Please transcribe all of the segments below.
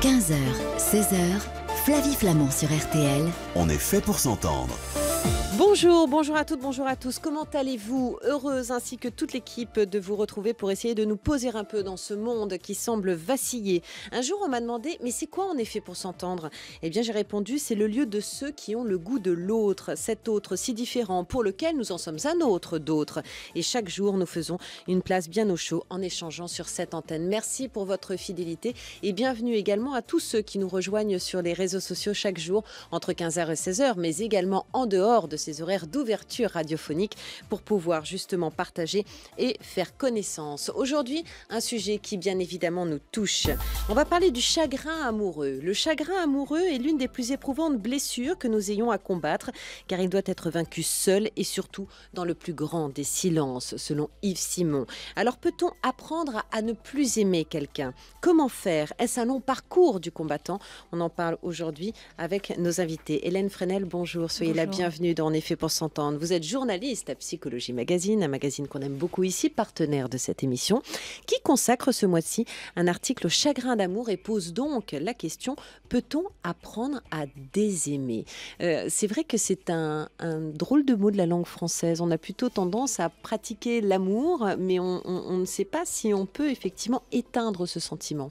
15h, 16h, Flavie Flamand sur RTL. On est fait pour s'entendre. Bonjour, bonjour à toutes, bonjour à tous. Comment allez-vous Heureuse ainsi que toute l'équipe de vous retrouver pour essayer de nous poser un peu dans ce monde qui semble vaciller. Un jour, on m'a demandé mais c'est quoi en effet pour s'entendre Eh bien, j'ai répondu c'est le lieu de ceux qui ont le goût de l'autre, cet autre si différent pour lequel nous en sommes un autre d'autres. Et chaque jour, nous faisons une place bien au chaud en échangeant sur cette antenne. Merci pour votre fidélité et bienvenue également à tous ceux qui nous rejoignent sur les réseaux sociaux chaque jour entre 15h et 16h, mais également en dehors de ces horaires d'ouverture radiophonique pour pouvoir justement partager et faire connaissance. Aujourd'hui, un sujet qui bien évidemment nous touche. On va parler du chagrin amoureux. Le chagrin amoureux est l'une des plus éprouvantes blessures que nous ayons à combattre car il doit être vaincu seul et surtout dans le plus grand des silences selon Yves Simon. Alors peut-on apprendre à ne plus aimer quelqu'un Comment faire Est-ce un long parcours du combattant On en parle aujourd'hui avec nos invités. Hélène Fresnel, bonjour, soyez la bienvenue dans fait pour s'entendre. Vous êtes journaliste à Psychologie Magazine, un magazine qu'on aime beaucoup ici, partenaire de cette émission, qui consacre ce mois-ci un article au chagrin d'amour et pose donc la question peut-on apprendre à désaimer euh, C'est vrai que c'est un, drôle de mot de la langue française. On a plutôt tendance à pratiquer l'amour, mais on ne sait pas si on peut effectivement éteindre ce sentiment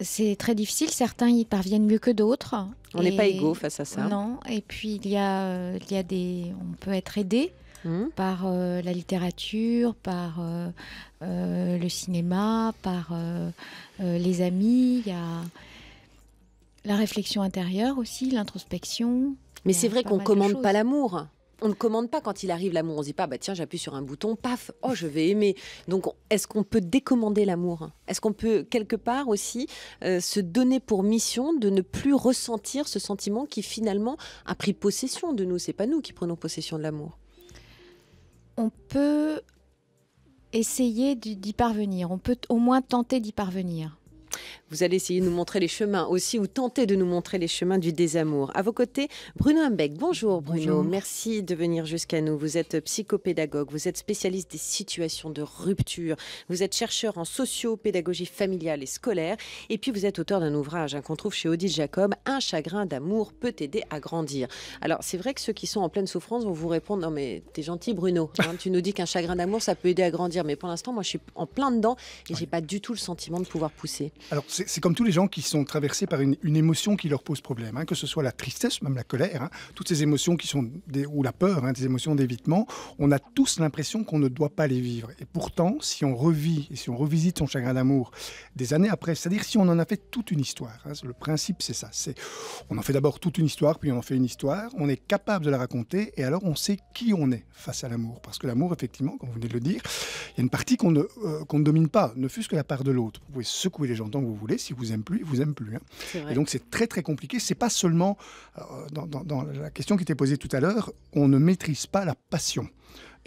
c'est très difficile. Certains y parviennent mieux que d'autres. On n'est pas égaux face à ça. Non. Et puis il y a, euh, des, on peut être aidé hmm. par euh, la littérature, par euh, le cinéma, par les amis. Il y a la réflexion intérieure aussi, l'introspection. Mais c'est vrai qu'on ne commande pas l'amour on ne commande pas quand il arrive l'amour. On ne dit pas, bah tiens, j'appuie sur un bouton, paf, oh, je vais aimer. Donc, est-ce qu'on peut décommander l'amour Est-ce qu'on peut, quelque part aussi, euh, se donner pour mission de ne plus ressentir ce sentiment qui, finalement, a pris possession de nous C'est pas nous qui prenons possession de l'amour. On peut essayer d'y parvenir. On peut au moins tenter d'y parvenir. Vous allez essayer de nous montrer les chemins aussi, ou tenter de nous montrer les chemins du désamour. À vos côtés, Bruno Imbeck. Bonjour Bruno, merci de venir jusqu'à nous. Vous êtes psychopédagogue, vous êtes spécialiste des situations de rupture, vous êtes chercheur en sociopédagogie familiale et scolaire, et puis vous êtes auteur d'un ouvrage hein, qu'on trouve chez Odile Jacob, Un chagrin d'amour peut aider à grandir. Alors c'est vrai que ceux qui sont en pleine souffrance vont vous répondre, non mais t'es gentil Bruno, hein. tu nous dis qu'un chagrin d'amour ça peut aider à grandir, mais pour l'instant moi je suis en plein dedans et j'ai pas du tout le sentiment de pouvoir pousser c'est comme tous les gens qui sont traversés par une, émotion qui leur pose problème, hein, que ce soit la tristesse, même la colère, hein. toutes ces émotions qui sont des, ou la peur, hein, des émotions d'évitement. On a tous l'impression qu'on ne doit pas les vivre. Et pourtant, si on revit et si on revisite son chagrin d'amour des années après, c'est-à-dire si on en a fait toute une histoire. le principe, c'est ça. C'est on en fait d'abord toute une histoire, puis on en fait une histoire. On est capable de la raconter et alors on sait qui on est face à l'amour, parce que l'amour, effectivement, comme vous venez de le dire, il y a une partie qu'on ne, euh, ne domine pas, ne fût-ce que la part de l'autre. Vous pouvez secouer les gens tant que vous voulez. Si vous aime plus, il vous aime plus. Hein. Et donc c'est très très compliqué. n'est pas seulement euh, dans la question qui était posée tout à l'heure, on ne maîtrise pas la passion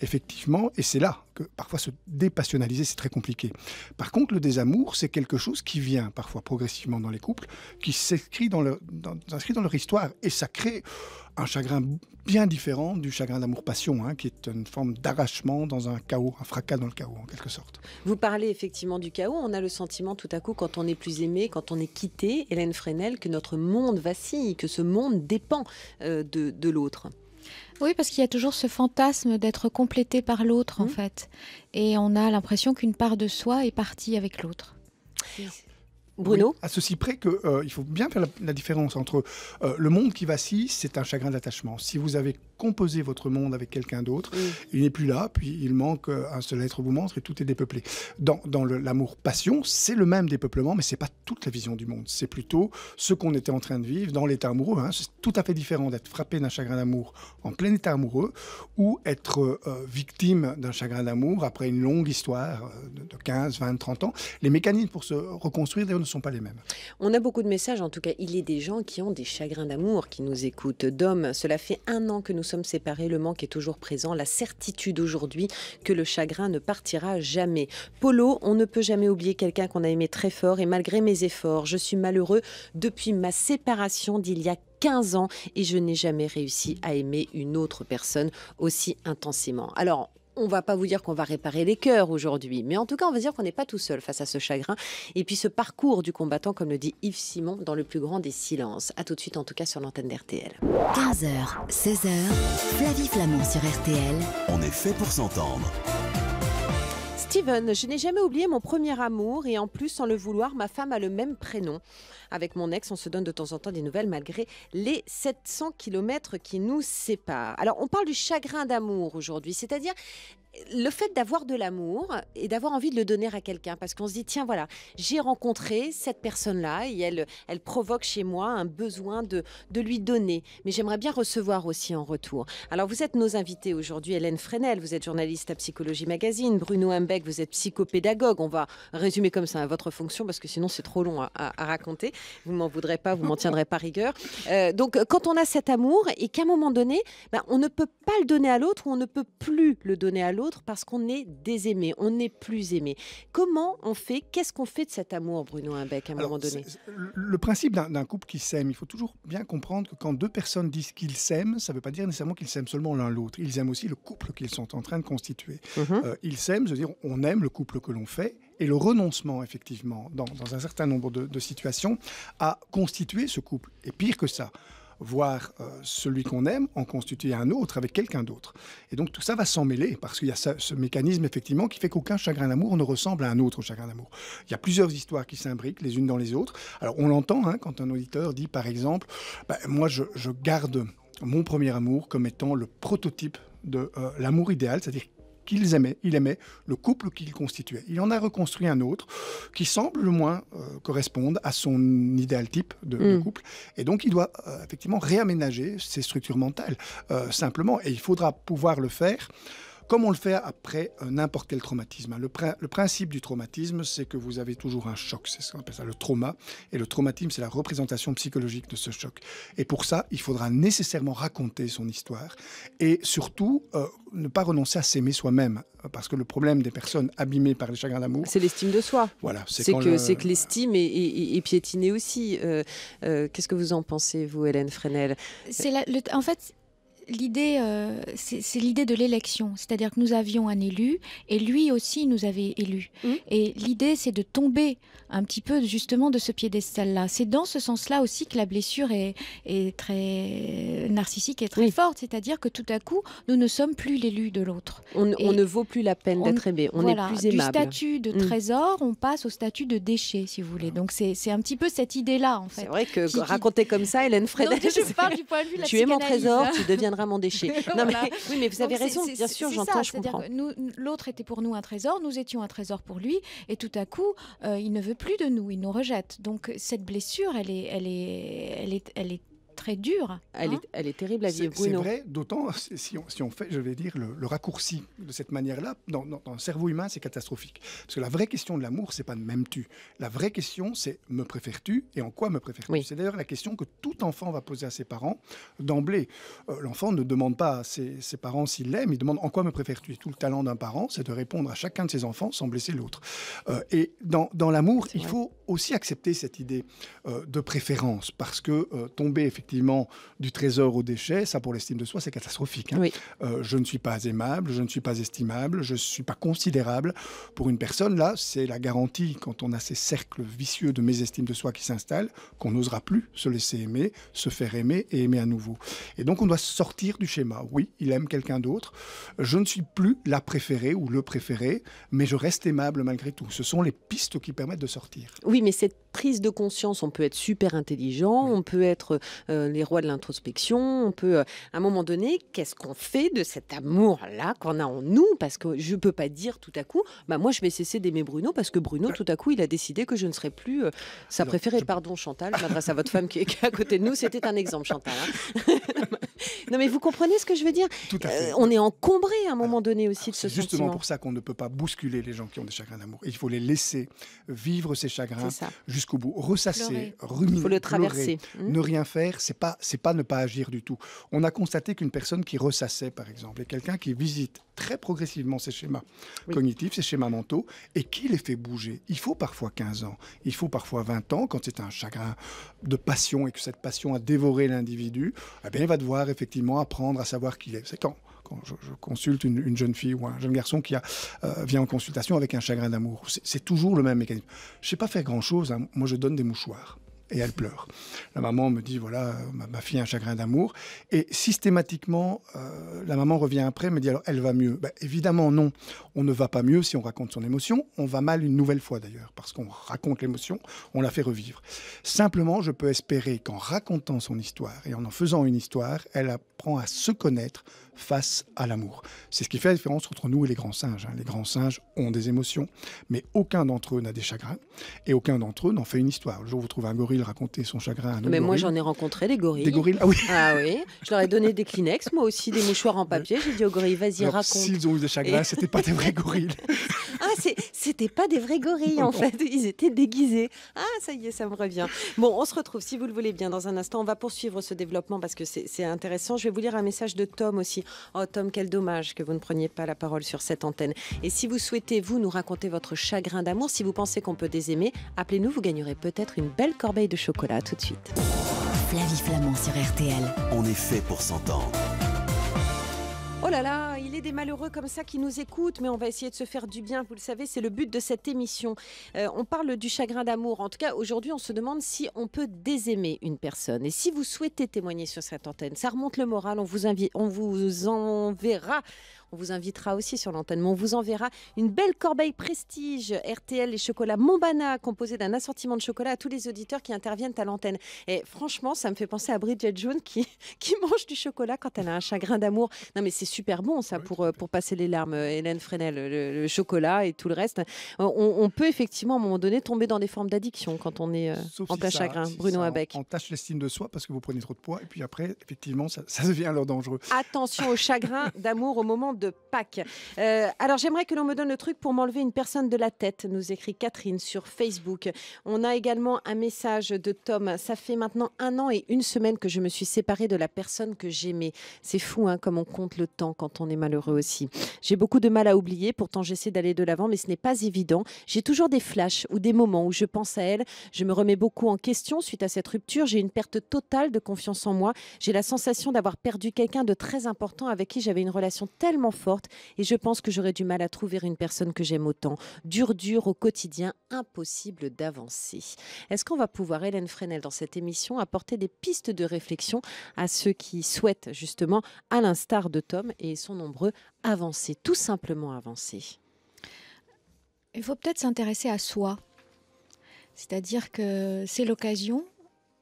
effectivement, et c'est là que parfois se dépassionnaliser, c'est très compliqué. Par contre, le désamour, c'est quelque chose qui vient parfois progressivement dans les couples, qui s'inscrit dans, leur, histoire, et ça crée un chagrin bien différent du chagrin d'amour-passion, hein, qui est une forme d'arrachement dans un chaos, un fracas dans le chaos, en quelque sorte. Vous parlez effectivement du chaos. On a le sentiment tout à coup, quand on est plus aimé, quand on est quitté, Hélène Fresnel, que notre monde vacille, que ce monde dépend euh, de l'autre. Oui, parce qu'il y a toujours ce fantasme d'être complété par l'autre, en mmh. fait. Et on a l'impression qu'une part de soi est partie avec l'autre. Bruno À ceci près qu'il euh, faut bien faire la, différence entre euh, le monde qui vacille, c'est un chagrin d'attachement. Si vous avez composer votre monde avec quelqu'un d'autre. Il n'est plus là, puis il manque euh, un seul être vous montre et tout est dépeuplé. Dans, dans l'amour-passion, c'est le même dépeuplement, mais c'est pas toute la vision du monde. C'est plutôt ce qu'on était en train de vivre dans l'état amoureux. Hein. C'est tout à fait différent d'être frappé d'un chagrin d'amour en plein état amoureux ou être euh, euh, victime d'un chagrin d'amour après une longue histoire de 15, 20, 30 ans. Les mécanismes pour se reconstruire, ne sont pas les mêmes. On a beaucoup de messages, en tout cas, il y a des gens qui ont des chagrins d'amour qui nous écoutent. d'hommes. cela fait un an que nous sommes séparés, le manque est toujours présent, la certitude aujourd'hui que le chagrin ne partira jamais. Polo, on ne peut jamais oublier quelqu'un qu'on a aimé très fort et malgré mes efforts, je suis malheureux depuis ma séparation d'il y a 15 ans et je n'ai jamais réussi à aimer une autre personne aussi intensément. Alors, on va pas vous dire qu'on va réparer les cœurs aujourd'hui, mais en tout cas, on va dire qu'on n'est pas tout seul face à ce chagrin. Et puis ce parcours du combattant, comme le dit Yves Simon, dans le plus grand des silences. A tout de suite, en tout cas, sur l'antenne d'RTL. 15h, 16h, Flavie Flamand sur RTL. On est fait pour s'entendre. Steven, je n'ai jamais oublié mon premier amour et en plus, sans le vouloir, ma femme a le même prénom. Avec mon ex, on se donne de temps en temps des nouvelles malgré les 700 kilomètres qui nous séparent. Alors, on parle du chagrin d'amour aujourd'hui, c'est-à-dire le fait d'avoir de l'amour et d'avoir envie de le donner à quelqu'un, parce qu'on se dit, tiens, voilà, j'ai rencontré cette personne-là et elle, elle provoque chez moi un besoin de, de lui donner. Mais j'aimerais bien recevoir aussi en retour. Alors, vous êtes nos invités aujourd'hui, Hélène Fresnel, vous êtes journaliste à Psychologie Magazine, Bruno Humbeck, vous êtes psychopédagogue. On va résumer comme ça hein, votre fonction parce que sinon c'est trop long à, raconter. Vous m'en voudrez pas, vous m'en tiendrez pas rigueur. Euh, donc quand on a cet amour et qu'à un moment donné, ben, on ne peut pas le donner à l'autre ou on ne peut plus le donner à l'autre parce qu'on est désaimé, on n'est plus aimé. Comment on fait Qu'est-ce qu'on fait de cet amour, Bruno Imbeck, à un moment donné Le principe d'un couple qui s'aime, il faut toujours bien comprendre que quand deux personnes disent qu'ils s'aiment, ça ne veut pas dire nécessairement qu'ils s'aiment seulement l'un l'autre. Ils aiment aussi le couple qu'ils sont en train de constituer. Mmh. Euh, ils s'aiment, je veux dire, on on aime le couple que l'on fait et le renoncement, effectivement, dans, un certain nombre de, situations, à constituer ce couple. Et pire que ça, voir euh, celui qu'on aime en constituer un autre avec quelqu'un d'autre. Et donc tout ça va s'en mêler, parce qu'il y a ce, mécanisme, effectivement, qui fait qu'aucun chagrin d'amour ne ressemble à un autre chagrin d'amour. Il y a plusieurs histoires qui s'imbriquent les unes dans les autres. Alors on l'entend hein, quand un auditeur dit, par exemple, ben, moi je, garde mon premier amour comme étant le prototype de euh, l'amour idéal, c'est-à-dire aimait, il aimait le couple qu'il constituait. Il en a reconstruit un autre qui semble le moins euh, correspondre à son idéal type de, mm. couple. Et donc, il doit euh, effectivement réaménager ses structures mentales, euh, simplement. Et il faudra pouvoir le faire comme on le fait après n'importe quel traumatisme. Le, principe du traumatisme, c'est que vous avez toujours un choc, c'est ce qu'on appelle ça le trauma, et le traumatisme, c'est la représentation psychologique de ce choc. Et pour ça, il faudra nécessairement raconter son histoire, et surtout euh, ne pas renoncer à s'aimer soi-même, parce que le problème des personnes abîmées par les chagrins d'amour... C'est l'estime de soi. Voilà. C'est que, c'est que l'estime est, piétinée aussi. Euh, euh, qu'est-ce que vous en pensez, vous, Hélène Fresnel la, En fait, l'idée, euh, c'est l'idée de l'élection, c'est-à-dire que nous avions un élu et lui aussi nous avait élu. Mmh. Et l'idée, c'est de tomber un petit peu justement de ce piédestal-là. C'est dans ce sens-là aussi que la blessure est, est très narcissique et très forte, c'est-à-dire que tout à coup, nous ne sommes plus l'élu de l'autre. On, ne vaut plus la peine d'être aimé, on est plus aimable. Du statut de mmh. trésor, on passe au statut de déchet, si vous voulez. Donc c'est un petit peu cette idée-là, en fait. C'est vrai que raconter comme ça, Hélène Fredel... je parle du point de vue la Tu es mon trésor, hein. tu deviendras vraiment déchet. mais, oui, mais vous avez raison, bien sûr, j'entends, je comprends. L'autre était pour nous un trésor, nous étions un trésor pour lui, et tout à coup, euh, il ne veut plus de nous, il nous rejette. Donc cette blessure, elle est, elle est, elle est très dure. Hein. Elle, est, terrible à vivre. C'est vrai, d'autant si on, fait, je vais dire, le, raccourci de cette manière-là, dans, dans, le cerveau humain, c'est catastrophique. Parce que la vraie question de l'amour, c'est pas de m'aimes-tu. La vraie question, c'est me préfères-tu et en quoi me préfères-tu C'est d'ailleurs la question que tout enfant va poser à ses parents d'emblée. Euh, l'enfant ne demande pas à ses, parents s'il l'aime, il demande en quoi me préfères-tu. Tout le talent d'un parent, c'est de répondre à chacun de ses enfants sans blesser l'autre. Euh, et dans, l'amour, il faut aussi accepter cette idée euh, de préférence parce que tomber effectivement du trésor au déchet, ça pour l'estime de soi, c'est catastrophique. Hein. Euh, je ne suis pas aimable, je ne suis pas estimable, je ne suis pas considérable. Pour une personne, là, c'est la garantie, quand on a ces cercles vicieux de mésestime de soi qui s'installent, qu'on n'osera plus se laisser aimer, se faire aimer et aimer à nouveau. Et donc on doit sortir du schéma. Oui, il aime quelqu'un d'autre. Je ne suis plus la préférée ou le préféré, mais je reste aimable malgré tout. Ce sont les pistes qui permettent de sortir. Oui, mais cette prise de conscience, on peut être super intelligent, on peut être euh, les rois de l'introspection. On peut, euh, à un moment donné, qu'est-ce qu'on fait de cet amour-là qu'on a en nous Parce que je ne peux pas dire tout à coup, bah, moi, je vais cesser d'aimer Bruno parce que Bruno, tout à coup, il a décidé que je ne serai plus euh, sa préférée. Pardon, Chantal, je m'adresse à votre femme qui est à côté de nous. C'était un exemple, Chantal. Hein. non, mais vous comprenez ce que je veux dire euh, on est encombré à un moment donné aussi de ce justement pour ça qu'on ne peut pas bousculer les gens qui ont des chagrins d'amour. Il faut les laisser vivre ces chagrins jusqu'au bout, ressasser, ruminer, faut le traverser. Mmh. Ne rien faire, c'est pas pas ne pas agir du tout. On a constaté qu'une personne qui ressassait par exemple et quelqu'un qui visite très progressivement ses schémas cognitifs, ses schémas mentaux et qui les fait bouger. Il faut parfois 15 ans, il faut parfois 20 ans quand c'est un chagrin de passion et que cette passion a dévoré l'individu, eh bien il va devoir effectivement apprendre à savoir qui il est. C'est quand quand je, consulte une, jeune fille ou un jeune garçon qui euh, vient en consultation avec un chagrin d'amour. C'est toujours le même mécanisme. Je ne sais pas faire grand-chose. Hein. Moi, je donne des mouchoirs et elle pleure. La maman me dit, voilà, ma, fille a un chagrin d'amour. Et systématiquement, euh, la maman revient après, me dit, alors, elle va mieux. Ben, évidemment, non. On ne va pas mieux si on raconte son émotion. On va mal une nouvelle fois, d'ailleurs, parce qu'on raconte l'émotion, on la fait revivre. Simplement, je peux espérer qu'en racontant son histoire et en en faisant une histoire, elle apprend à se connaître, face à l'amour. C'est ce qui fait la différence entre nous et les grands singes. Hein. Les grands singes ont des émotions, mais aucun d'entre eux n'a des chagrins et aucun d'entre eux n'en fait une histoire. Le jour où vous trouvez un gorille raconter son chagrin à un autre Mais moi j'en ai rencontré des gorilles. Des gorilles, ah oui. Ah oui. Je leur ai donné des Kleenex, moi aussi des mouchoirs en papier. J'ai dit aux gorilles, vas-y raconte. S'ils ont eu des chagrins, c'était pas des vrais gorilles. ah c'était pas des vrais gorilles en fait. Ils étaient déguisés. Ah ça y est, ça me revient. Bon, on se retrouve si vous le voulez bien dans un instant. On va poursuivre ce développement parce que c'est intéressant. Je vais vous lire un message de Tom aussi Oh Tom, quel dommage que vous ne preniez pas la parole sur cette antenne. Et si vous souhaitez, vous, nous raconter votre chagrin d'amour, si vous pensez qu'on peut désaimer, appelez-nous, vous gagnerez peut-être une belle corbeille de chocolat tout de suite. vie flamande sur RTL. On est fait pour s'entendre. Oh là là il y a des malheureux comme ça qui nous écoutent, mais on va essayer de se faire du bien. Vous le savez, c'est le but de cette émission. Euh, on parle du chagrin d'amour. En tout cas, aujourd'hui, on se demande si on peut désaimer une personne. Et si vous souhaitez témoigner sur cette antenne, ça remonte le moral. On vous, on vous enverra on vous invitera aussi sur l'antenne, on vous enverra une belle corbeille prestige RTL et chocolat Mombana, composée d'un assortiment de chocolat à tous les auditeurs qui interviennent à l'antenne. Et franchement, ça me fait penser à Bridget Jones qui, qui mange du chocolat quand elle a un chagrin d'amour. Non, mais c'est super bon ça pour, pour passer les larmes, euh, Hélène Fresnel, le, chocolat et tout le reste. On, peut effectivement à un moment donné tomber dans des formes d'addiction quand on est euh, en plein chagrin, Bruno Abeck, On, tâche l'estime de soi parce que vous prenez trop de poids et puis après, effectivement, ça, ça devient alors dangereux. Attention au chagrin d'amour au moment de Pâques. Euh, alors j'aimerais que l'on me donne le truc pour m'enlever une personne de la tête, nous écrit Catherine sur Facebook. On a également un message de Tom. Ça fait maintenant un an et une semaine que je me suis séparée de la personne que j'aimais. C'est fou hein, comme on compte le temps quand on est malheureux aussi. J'ai beaucoup de mal à oublier, pourtant j'essaie d'aller de l'avant, mais ce n'est pas évident. J'ai toujours des flashs ou des moments où je pense à elle. Je me remets beaucoup en question suite à cette rupture. J'ai une perte totale de confiance en moi. J'ai la sensation d'avoir perdu quelqu'un de très important avec qui j'avais une relation tellement forte et je pense que j'aurais du mal à trouver une personne que j'aime autant. Dur, dur au quotidien, impossible d'avancer. Est-ce qu'on va pouvoir, Hélène Fresnel, dans cette émission, apporter des pistes de réflexion à ceux qui souhaitent justement, à l'instar de Tom et sont nombreux, avancer, tout simplement avancer Il faut peut-être s'intéresser à soi. C'est-à-dire que c'est l'occasion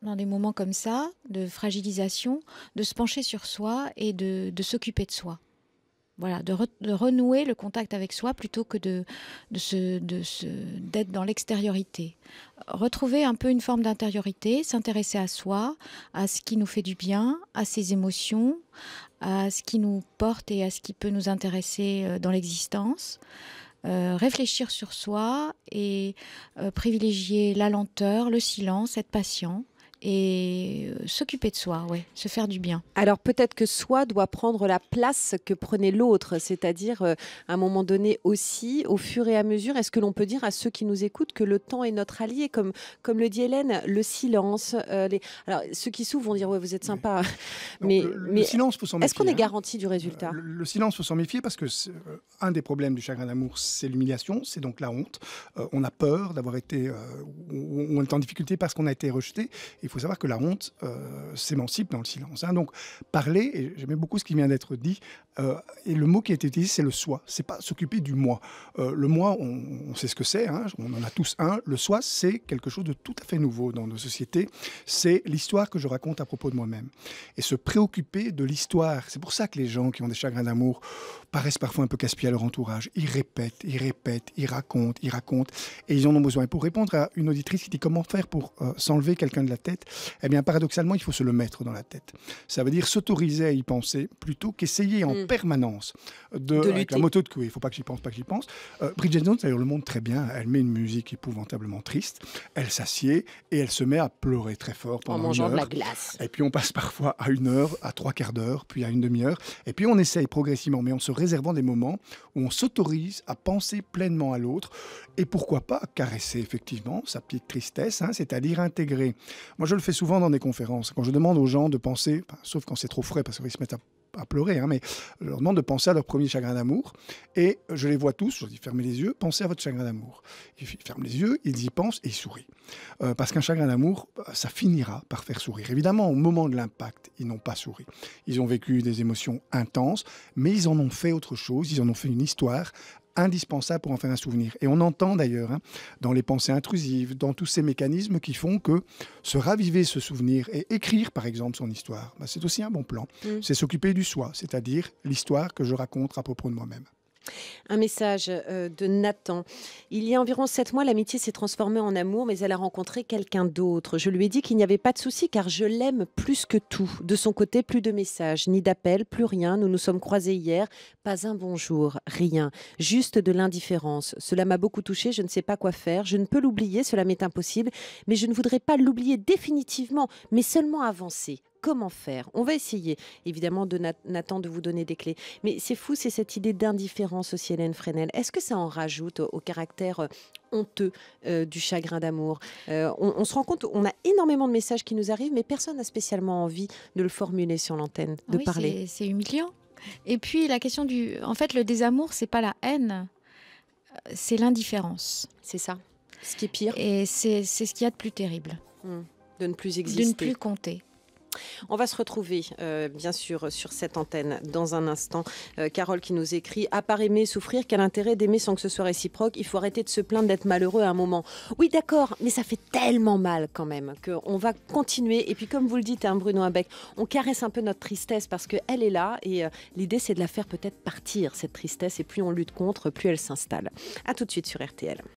dans des moments comme ça, de fragilisation, de se pencher sur soi et de s'occuper de soi. Voilà, de, renouer le contact avec soi plutôt que de, d'être dans l'extériorité. Retrouver un peu une forme d'intériorité, s'intéresser à soi, à ce qui nous fait du bien, à ses émotions, à ce qui nous porte et à ce qui peut nous intéresser euh, dans l'existence. Euh, réfléchir sur soi et euh, privilégier la lenteur, le silence, être patient, et euh, s'occuper de soi, ouais, se faire du bien. Alors peut-être que soi doit prendre la place que prenait l'autre, c'est-à-dire euh, à un moment donné aussi, au fur et à mesure, est-ce que l'on peut dire à ceux qui nous écoutent que le temps est notre allié, comme, comme le dit Hélène, le silence. Euh, alors ceux qui s'ouvrent vont dire ouais, vous êtes sympa, mais, mais silence faut s'en Est-ce qu'on est hein. garanti du résultat le, silence, silence faut s'en méfier parce que un des problèmes du chagrin d'amour, c'est l'humiliation, c'est donc la honte. on a peur d'avoir été, on est en difficulté parce qu'on a été rejeté. Et il faut savoir que la honte euh, s'émancipe dans le silence. Hein. Donc, parler, et j'aimais beaucoup ce qui vient d'être dit, euh, et le mot qui a été utilisé, c'est le soi. C'est pas s'occuper du moi. Euh, le moi, on, sait ce que c'est, hein, on en a tous un. Le soi, c'est quelque chose de tout à fait nouveau dans nos sociétés. C'est l'histoire que je raconte à propos de moi-même. Et se préoccuper de l'histoire, c'est pour ça que les gens qui ont des chagrins d'amour paraissent parfois un peu casse à leur entourage. Ils répètent, ils répètent, ils racontent, ils racontent, et ils en ont besoin. Et pour répondre à une auditrice qui dit comment faire pour s'enlever quelqu'un de la tête, eh bien paradoxalement, il faut se le mettre dans la tête. Ça veut dire s'autoriser à y penser plutôt qu'essayer en mm. permanence de, la moto de couille. Il faut pas que j'y pense, pas que j'y pense. Euh, Bridget Jones, d'ailleurs, le montre très bien. Elle met une musique épouvantablement triste. Elle s'assied et elle se met à pleurer très fort pendant en mangeant de la glace. Et puis on passe parfois à une heure, à trois quarts d'heure, puis à une demi-heure. Et puis on essaye progressivement, mais en se réservant des moments où on s'autorise à penser pleinement à l'autre et pourquoi pas caresser effectivement sa petite tristesse, hein, c'est-à-dire intégrer. Moi, je le fais souvent dans des conférences, quand je demande aux gens de penser, sauf quand c'est trop frais parce qu'ils se mettent à pleurer, hein, mais je leur demande de penser à leur premier chagrin d'amour. Et je les vois tous, je dis fermez les yeux, pensez à votre chagrin d'amour. Ils ferment les yeux, ils y pensent et ils sourient. Euh, parce qu'un chagrin d'amour, euh, ça finira par faire sourire. Évidemment, au moment de l'impact, ils n'ont pas souri. Ils ont vécu des émotions intenses, mais ils en ont fait autre chose, ils en ont fait une histoire indispensable pour en faire un souvenir. Et on entend d'ailleurs hein, dans les pensées intrusives, dans tous ces mécanismes qui font que se raviver ce souvenir et écrire par exemple son histoire, bah, c'est aussi un bon plan. Mm. C'est s'occuper du soi, c'est-à-dire l'histoire que je raconte à propos de moi-même. Un message euh, de Nathan. Il y a environ sept mois, l'amitié s'est transformée en amour, mais elle a rencontré quelqu'un d'autre. Je lui ai dit qu'il n'y avait pas de souci, car je l'aime plus que tout. De son côté, plus de messages, ni d'appels, plus rien. Nous nous sommes croisés hier. Pas un bonjour, rien. Juste de l'indifférence. Cela m'a beaucoup touchée, je ne sais pas quoi faire. Je ne peux l'oublier, cela m'est impossible. Mais je ne voudrais pas l'oublier définitivement, mais seulement avancer comment faire On va essayer, évidemment, de Nathan, de vous donner des clés. Mais c'est fou, c'est cette idée d'indifférence aussi, Hélène Fresnel. Est-ce que ça en rajoute au, caractère euh, honteux euh, du chagrin d'amour euh, on, se rend compte, on a énormément de messages qui nous arrivent, mais personne n'a spécialement envie de le formuler sur l'antenne, de parler. C'est humiliant. Et puis la question du, en fait, le désamour, c'est pas la haine, c'est l'indifférence. C'est ça. Ce qui est pire. Et c'est ce qu'il y a de plus terrible. Hmm. De ne plus exister. De ne plus compter. On va se retrouver, euh, bien sûr, sur cette antenne dans un instant. Euh, Carole qui nous écrit À part aimer, souffrir, quel intérêt d'aimer sans que ce soit réciproque Il faut arrêter de se plaindre d'être malheureux à un moment. Oui, d'accord, mais ça fait tellement mal quand même qu'on va continuer. Et puis, comme vous le dites, un hein, Bruno Abeck, on caresse un peu notre tristesse parce qu'elle est là et euh, l'idée, c'est de la faire peut-être partir, cette tristesse. Et plus on lutte contre, plus elle s'installe. A tout de suite sur RTL.